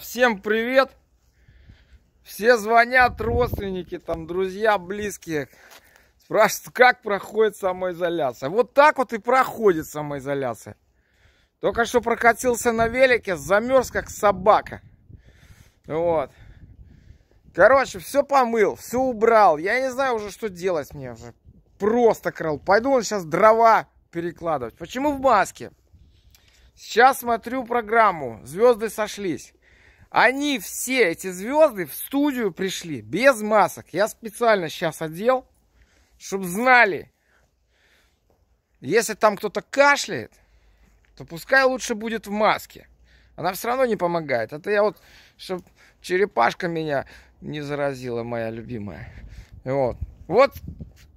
всем привет! Все звонят родственники, там, друзья, близкие. Спрашивают, как проходит самоизоляция. Вот так вот и проходит самоизоляция. Только что прокатился на велике, замерз как собака. Вот. Короче, все помыл, все убрал. Я не знаю уже, что делать мне уже. Просто крыл. Пойду он сейчас дрова перекладывать. Почему в маске? Сейчас смотрю программу. Звезды сошлись. Они все, эти звезды, в студию пришли без масок. Я специально сейчас одел, чтобы знали, если там кто-то кашляет, то пускай лучше будет в маске. Она все равно не помогает. Это я вот, чтобы черепашка меня не заразила, моя любимая. Вот. Вот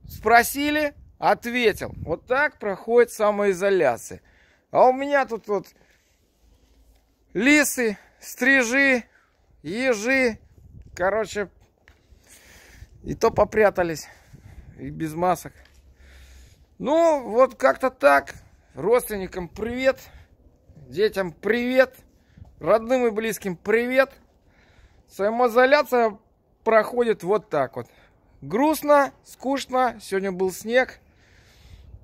спросили, ответил. Вот так проходит самоизоляция. А у меня тут вот лисы, стрижи, ежи, короче, и то попрятались, и без масок. Ну, вот как-то так. Родственникам привет, детям привет, родным и близким привет. Самоизоляция проходит вот так вот. Грустно, скучно, сегодня был снег.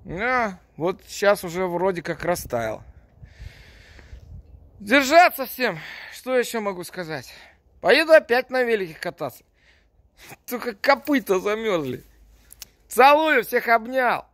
А, вот сейчас уже вроде как растаял. Держаться всем, что еще могу сказать? Поеду опять на велике кататься. Только копыта замерзли. Целую, всех обнял.